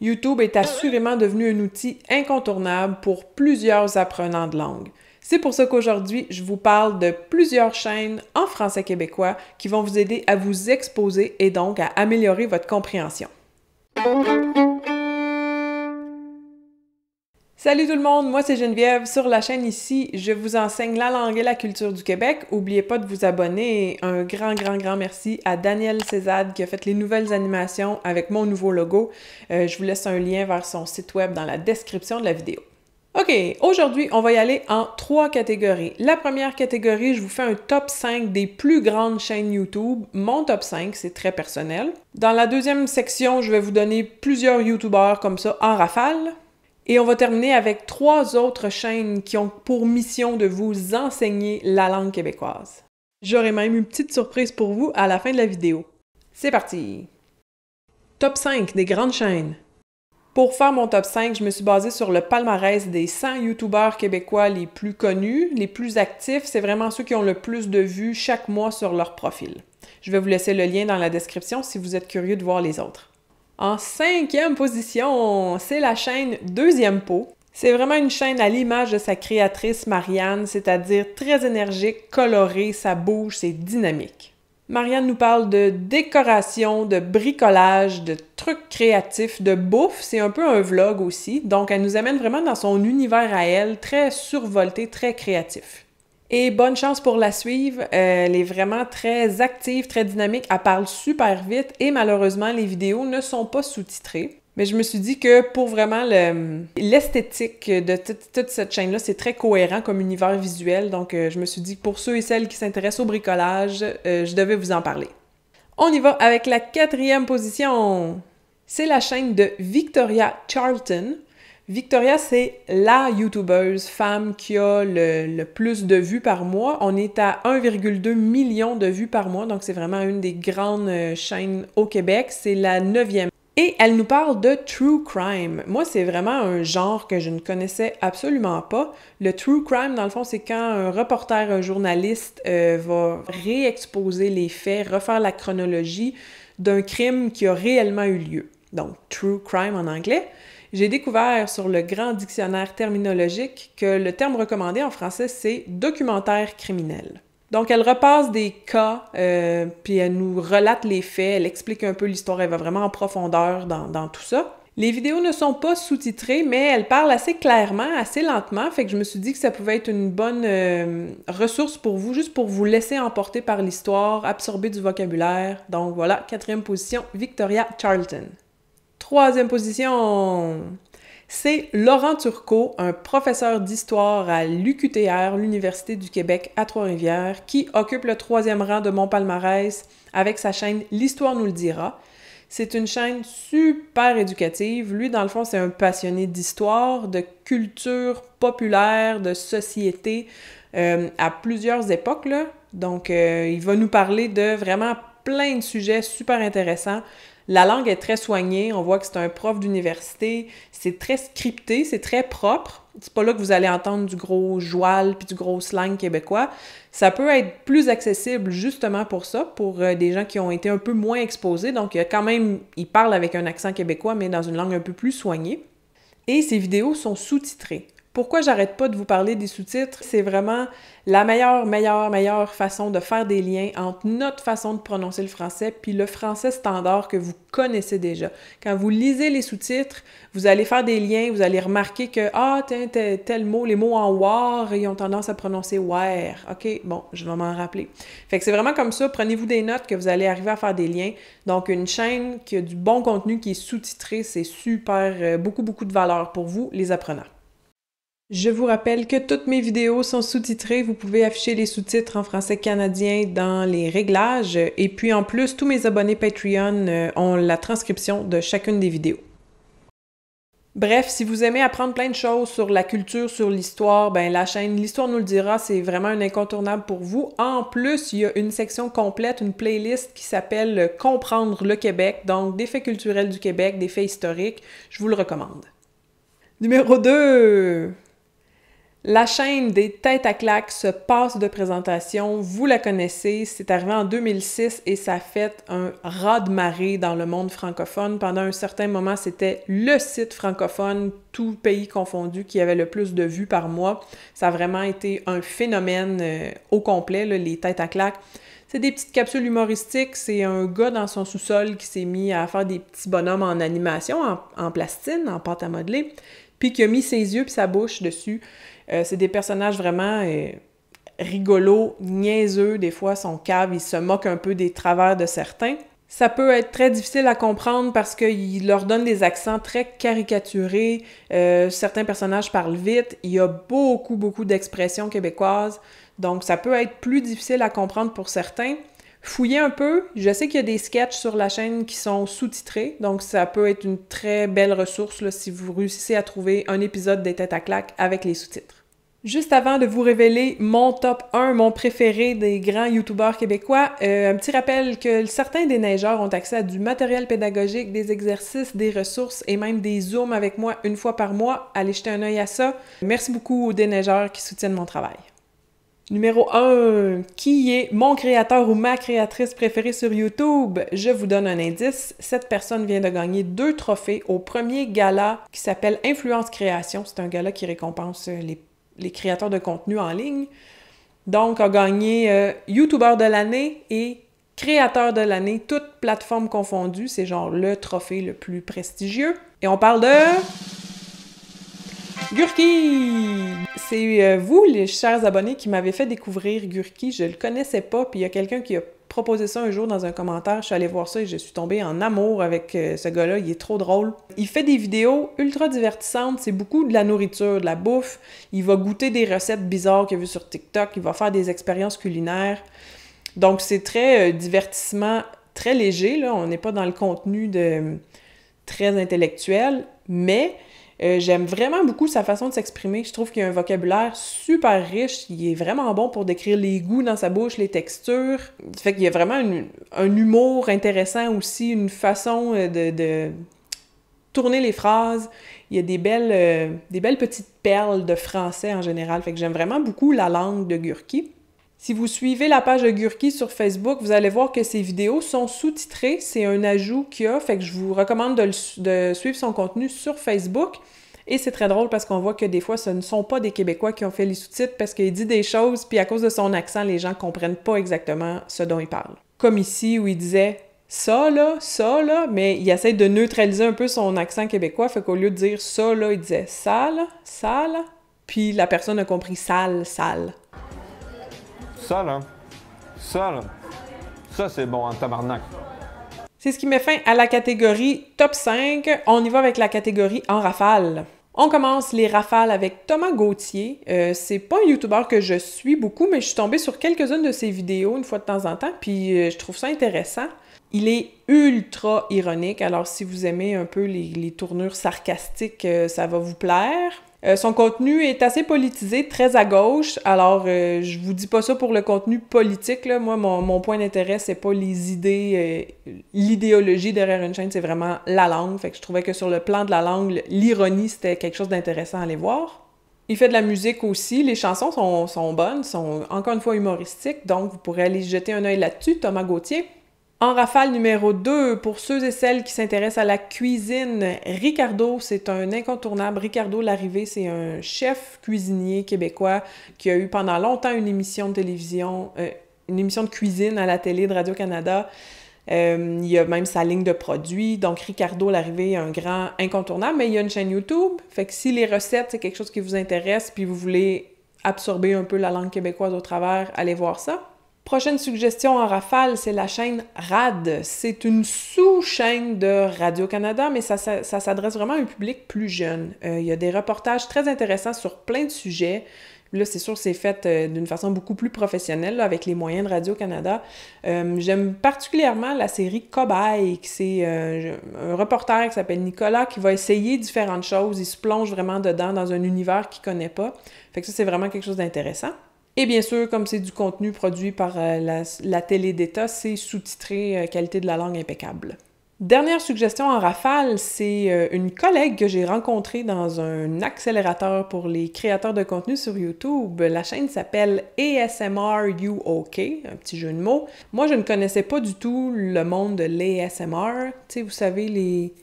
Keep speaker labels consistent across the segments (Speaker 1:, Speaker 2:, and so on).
Speaker 1: YouTube est ah assurément devenu un outil incontournable pour plusieurs apprenants de langue. C'est pour ça qu'aujourd'hui, je vous parle de plusieurs chaînes en français québécois qui vont vous aider à vous exposer et donc à améliorer votre compréhension. Salut tout le monde, moi c'est Geneviève. Sur la chaîne ici, je vous enseigne la langue et la culture du Québec. N'oubliez pas de vous abonner et un grand, grand, grand merci à Daniel Cézade qui a fait les nouvelles animations avec mon nouveau logo. Euh, je vous laisse un lien vers son site web dans la description de la vidéo. OK, aujourd'hui, on va y aller en trois catégories. La première catégorie, je vous fais un top 5 des plus grandes chaînes YouTube. Mon top 5, c'est très personnel. Dans la deuxième section, je vais vous donner plusieurs YouTubeurs comme ça en rafale. Et on va terminer avec trois autres chaînes qui ont pour mission de vous enseigner la langue québécoise. J'aurai même une petite surprise pour vous à la fin de la vidéo. C'est parti! Top 5 des grandes chaînes. Pour faire mon top 5, je me suis basée sur le palmarès des 100 youtubeurs québécois les plus connus, les plus actifs. C'est vraiment ceux qui ont le plus de vues chaque mois sur leur profil. Je vais vous laisser le lien dans la description si vous êtes curieux de voir les autres. En cinquième position, c'est la chaîne Deuxième Peau. C'est vraiment une chaîne à l'image de sa créatrice Marianne, c'est-à-dire très énergique, colorée, ça bouge, c'est dynamique. Marianne nous parle de décoration, de bricolage, de trucs créatifs, de bouffe. C'est un peu un vlog aussi. Donc, elle nous amène vraiment dans son univers à elle, très survolté, très créatif. Et bonne chance pour la suivre. Euh, elle est vraiment très active, très dynamique. Elle parle super vite et malheureusement, les vidéos ne sont pas sous-titrées. Mais je me suis dit que pour vraiment l'esthétique de toute cette chaîne-là, c'est très cohérent comme univers visuel. Donc, euh, je me suis dit que pour ceux et celles qui s'intéressent au bricolage, euh, je devais vous en parler. On y va avec la quatrième position. C'est la chaîne de Victoria Charlton. Victoria, c'est la YouTubeuse femme qui a le, plus de vues par mois. On est à 1,2 million de vues par mois, donc c'est vraiment une des grandes euh, chaînes au Québec. C'est la neuvième. Et elle nous parle de true crime. Moi, c'est vraiment un genre que je ne connaissais absolument pas. Le true crime, dans le fond, c'est quand un reporter, un journaliste euh, va réexposer les faits, refaire la chronologie d'un crime qui a réellement eu lieu. Donc, true crime en anglais j'ai découvert sur le grand dictionnaire terminologique que le terme recommandé en français, c'est documentaire criminel. Donc, elle repasse des cas, euh, puis elle nous relate les faits, elle explique un peu l'histoire, elle va vraiment en profondeur dans, tout ça. Les vidéos ne sont pas sous-titrées, mais elles parlent assez clairement, assez lentement, fait que je me suis dit que ça pouvait être une bonne euh, ressource pour vous, juste pour vous laisser emporter par l'histoire, absorber du vocabulaire. Donc voilà, quatrième position, Victoria Charlton. Troisième position, c'est Laurent Turcot, un professeur d'histoire à l'UQTR, l'Université du Québec à Trois-Rivières, qui occupe le troisième rang de mon palmarès avec sa chaîne L'Histoire nous le dira. C'est une chaîne super éducative. Lui, dans le fond, c'est un passionné d'histoire, de culture populaire, de société euh, à plusieurs époques. Là. Donc, euh, il va nous parler de vraiment plein de sujets super intéressants la langue est très soignée, on voit que c'est un prof d'université, c'est très scripté, c'est très propre. C'est pas là que vous allez entendre du gros joal puis du gros slang québécois. Ça peut être plus accessible justement pour ça, pour euh, des gens qui ont été un peu moins exposés. Donc, quand même, ils parlent avec un accent québécois, mais dans une langue un peu plus soignée. Et ces vidéos sont sous-titrées. Pourquoi j'arrête pas de vous parler des sous-titres? C'est vraiment la meilleure, meilleure, meilleure façon de faire des liens entre notre façon de prononcer le français puis le français standard que vous connaissez déjà. Quand vous lisez les sous-titres, vous allez faire des liens, vous allez remarquer que ah tiens tel, tel mot, les mots en war, ils ont tendance à prononcer where. Ok, bon, je vais m'en rappeler. Fait que c'est vraiment comme ça. Prenez-vous des notes que vous allez arriver à faire des liens. Donc une chaîne qui a du bon contenu qui est sous-titré, c'est super, euh, beaucoup beaucoup de valeur pour vous, les apprenants. Je vous rappelle que toutes mes vidéos sont sous-titrées. Vous pouvez afficher les sous-titres en français canadien dans les réglages. Et puis en plus, tous mes abonnés Patreon euh, ont la transcription de chacune des vidéos. Bref, si vous aimez apprendre plein de choses sur la culture, sur l'histoire, ben la chaîne L'Histoire nous le dira, c'est vraiment un incontournable pour vous. En plus, il y a une section complète, une playlist qui s'appelle Comprendre le Québec, donc des faits culturels du Québec, des faits historiques. Je vous le recommande. Numéro 2 la chaîne des têtes à claques se passe de présentation, vous la connaissez, c'est arrivé en 2006 et ça a fait un raz de marée dans le monde francophone. Pendant un certain moment, c'était le site francophone, tout pays confondu, qui avait le plus de vues par mois. Ça a vraiment été un phénomène euh, au complet, les têtes à claques. C'est des petites capsules humoristiques. C'est un gars dans son sous-sol qui s'est mis à faire des petits bonhommes en animation, en, plastine, en pâte à modeler, puis qui a mis ses yeux puis sa bouche dessus. Euh, c'est des personnages vraiment euh, rigolos, niaiseux, des fois sont caves, ils se moquent un peu des travers de certains. Ça peut être très difficile à comprendre parce qu'il leur donne des accents très caricaturés, euh, certains personnages parlent vite, il y a beaucoup, beaucoup d'expressions québécoises, donc ça peut être plus difficile à comprendre pour certains. Fouillez un peu, je sais qu'il y a des sketchs sur la chaîne qui sont sous-titrés, donc ça peut être une très belle ressource si vous réussissez à trouver un épisode des Têtes à claque avec les sous-titres. Juste avant de vous révéler mon top 1, mon préféré des grands youtubeurs québécois, euh, un petit rappel que certains des neigeurs ont accès à du matériel pédagogique, des exercices, des ressources et même des zooms avec moi une fois par mois. Allez jeter un œil à ça. Merci beaucoup aux déneigeurs qui soutiennent mon travail. Numéro 1, qui est mon créateur ou ma créatrice préférée sur YouTube? Je vous donne un indice. Cette personne vient de gagner deux trophées au premier gala qui s'appelle Influence Création. C'est un gala qui récompense euh, les les créateurs de contenu en ligne. Donc, a gagné youtubeur YouTuber de l'année et créateur de l'année, toutes plateformes confondues. C'est genre le trophée le plus prestigieux. Et on parle de... Gurki! C'est euh, vous, les chers abonnés, qui m'avez fait découvrir Gurki. Je le connaissais pas, puis il y a quelqu'un qui a proposé ça un jour dans un commentaire. Je suis allée voir ça et je suis tombée en amour avec euh, ce gars-là. Il est trop drôle. Il fait des vidéos ultra divertissantes. C'est beaucoup de la nourriture, de la bouffe. Il va goûter des recettes bizarres qu'il a vues sur TikTok. Il va faire des expériences culinaires. Donc, c'est très euh, divertissement, très léger. Là. On n'est pas dans le contenu de très intellectuel, mais euh, j'aime vraiment beaucoup sa façon de s'exprimer. Je trouve qu'il a un vocabulaire super riche. Il est vraiment bon pour décrire les goûts dans sa bouche, les textures. Ça fait qu'il y a vraiment un humour intéressant aussi, une façon euh, de, tourner les phrases. Il y a euh, des belles, petites perles de français en général. Fait que j'aime vraiment beaucoup la langue de Gurki. Si vous suivez la page de Gurki sur Facebook, vous allez voir que ses vidéos sont sous-titrées. C'est un ajout qu'il a, fait que je vous recommande de, suivre son contenu sur Facebook. Et c'est très drôle parce qu'on voit que des fois, ce ne sont pas des Québécois qui ont fait les sous-titres parce qu'il dit des choses, puis à cause de son accent, les gens ne comprennent pas exactement ce dont il parle. Comme ici où il disait ça là, ça là, mais il essaie de neutraliser un peu son accent québécois, fait qu'au lieu de dire ça là, il disait sale, sale, puis la personne a compris sale, sale ça, ça, c'est bon, un C'est ce qui met fin à la catégorie top 5. On y va avec la catégorie en rafale. On commence les rafales avec Thomas Gauthier. Euh, c'est pas un YouTuber que je suis beaucoup, mais je suis tombé sur quelques-unes de ses vidéos une fois de temps en temps, puis euh, je trouve ça intéressant. Il est ultra ironique, alors si vous aimez un peu les, tournures sarcastiques, euh, ça va vous plaire. Euh, son contenu est assez politisé, très à gauche. Alors, euh, je vous dis pas ça pour le contenu politique. Là. Moi, mon, point d'intérêt, c'est pas les idées, euh, l'idéologie derrière une chaîne, c'est vraiment la langue. Fait que je trouvais que sur le plan de la langue, l'ironie, c'était quelque chose d'intéressant à aller voir. Il fait de la musique aussi. Les chansons sont, sont bonnes, sont encore une fois humoristiques, donc vous pourrez aller jeter un œil là-dessus. Thomas Gauthier. En rafale numéro 2, pour ceux et celles qui s'intéressent à la cuisine, Ricardo, c'est un incontournable. Ricardo Larrivée, c'est un chef cuisinier québécois qui a eu pendant longtemps une émission de télévision, euh, une émission de cuisine à la télé de Radio-Canada. Euh, il y a même sa ligne de produits. Donc, Ricardo, l'arrivée est un grand incontournable, mais il y a une chaîne YouTube. Fait que si les recettes, c'est quelque chose qui vous intéresse, puis vous voulez absorber un peu la langue québécoise au travers, allez voir ça. Prochaine suggestion en rafale, c'est la chaîne RAD. C'est une sous-chaîne de Radio-Canada, mais ça, s'adresse vraiment à un public plus jeune. Euh, il y a des reportages très intéressants sur plein de sujets. Là, c'est sûr, c'est fait euh, d'une façon beaucoup plus professionnelle avec les moyens de Radio-Canada. Euh, j'aime particulièrement la série Cobaye, c'est un reporter qui s'appelle Nicolas qui va essayer différentes choses. Il se plonge vraiment dedans dans un univers qu'il connaît pas. Fait que ça, c'est vraiment quelque chose d'intéressant. Et bien sûr, comme c'est du contenu produit par euh, la, télé d'État, c'est sous-titré euh, Qualité de la langue impeccable. Dernière suggestion en rafale, c'est euh, une collègue que j'ai rencontrée dans un accélérateur pour les créateurs de contenu sur YouTube. La chaîne s'appelle ASMR UOK, un petit jeu de mots. Moi, je ne connaissais pas du tout le monde de l'ASMR. Tu sais, vous savez, les,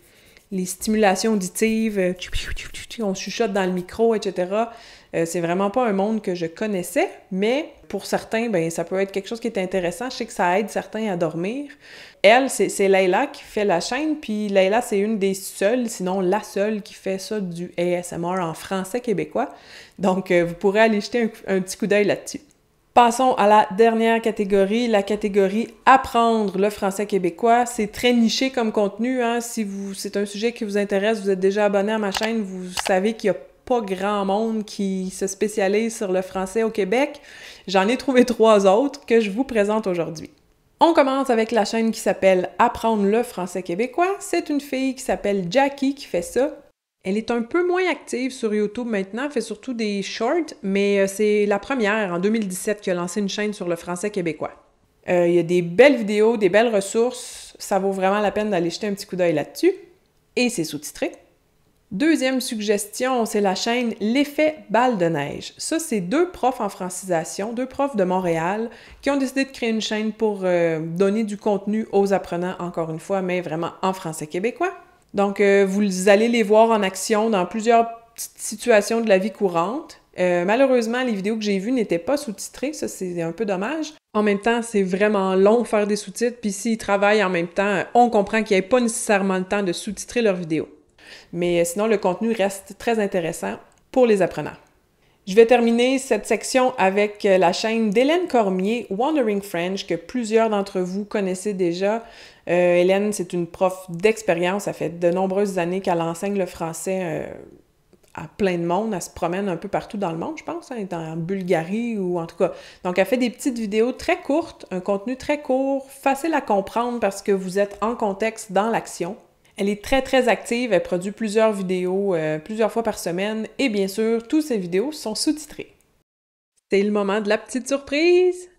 Speaker 1: les stimulations auditives, on chuchote dans le micro, etc. Euh, c'est vraiment pas un monde que je connaissais, mais pour certains, ben, ça peut être quelque chose qui est intéressant. Je sais que ça aide certains à dormir. Elle, c'est Layla qui fait la chaîne, puis Layla, c'est une des seules, sinon la seule, qui fait ça du ASMR en français québécois. Donc, euh, vous pourrez aller jeter un, petit coup d'œil là-dessus. Passons à la dernière catégorie, la catégorie apprendre le français québécois. C'est très niché comme contenu. Hein? Si vous, c'est un sujet qui vous intéresse, vous êtes déjà abonné à ma chaîne, vous savez qu'il y a pas grand monde qui se spécialise sur le français au Québec. J'en ai trouvé trois autres que je vous présente aujourd'hui. On commence avec la chaîne qui s'appelle Apprendre le français québécois. C'est une fille qui s'appelle Jackie qui fait ça. Elle est un peu moins active sur YouTube maintenant, elle fait surtout des shorts, mais euh, c'est la première en 2017 qui a lancé une chaîne sur le français québécois. Euh, il y a des belles vidéos, des belles ressources, ça vaut vraiment la peine d'aller jeter un petit coup d'œil là-dessus. Et c'est sous-titré. Deuxième suggestion, c'est la chaîne L'effet balle de neige. Ça, c'est deux profs en francisation, deux profs de Montréal, qui ont décidé de créer une chaîne pour euh, donner du contenu aux apprenants, encore une fois, mais vraiment en français québécois. Donc, euh, vous allez les voir en action dans plusieurs petites situations de la vie courante. Euh, malheureusement, les vidéos que j'ai vues n'étaient pas sous-titrées, ça c'est un peu dommage. En même temps, c'est vraiment long faire des sous-titres, puis s'ils travaillent en même temps, on comprend qu'il n'y a pas nécessairement le temps de sous-titrer leurs vidéos. Mais euh, sinon, le contenu reste très intéressant pour les apprenants. Je vais terminer cette section avec euh, la chaîne d'Hélène Cormier, Wandering French, que plusieurs d'entre vous connaissez déjà. Euh, Hélène, c'est une prof d'expérience. Ça fait de nombreuses années qu'elle enseigne le français à plein de monde. Elle se promène un peu partout dans le monde, je pense. Elle hein, est en Bulgarie ou en tout cas. Donc, elle fait des petites vidéos très courtes, un contenu très court, facile à comprendre parce que vous êtes en contexte dans l'action. Elle est très très active, elle produit plusieurs vidéos euh, plusieurs fois par semaine et bien sûr, toutes ses vidéos sont sous-titrées. C'est le moment de la petite surprise.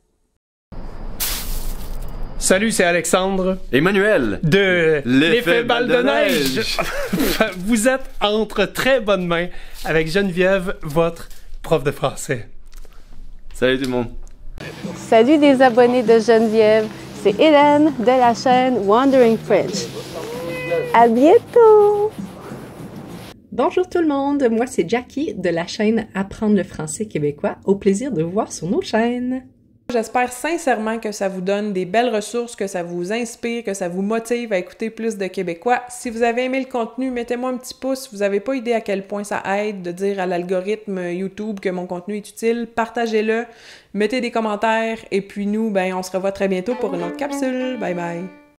Speaker 1: Salut, c'est Alexandre. Emmanuel. De l'effet balle de, neige. Vous êtes entre très bonnes mains avec Geneviève, votre prof de français. Salut tout le monde. Salut des abonnés de Geneviève. C'est Hélène de la chaîne Wandering French. À bientôt. Bonjour tout le monde, moi c'est Jackie de la chaîne Apprendre le français québécois. Au plaisir de vous voir sur nos chaînes. J'espère sincèrement que ça vous donne des belles ressources, que ça vous inspire, que ça vous motive à écouter plus de Québécois. Si vous avez aimé le contenu, mettez-moi un petit pouce. Vous n'avez pas idée à quel point ça aide de dire à l'algorithme YouTube que mon contenu est utile. Partagez-le, mettez des commentaires et puis nous, ben, on se revoit très bientôt pour une autre capsule. Bye bye!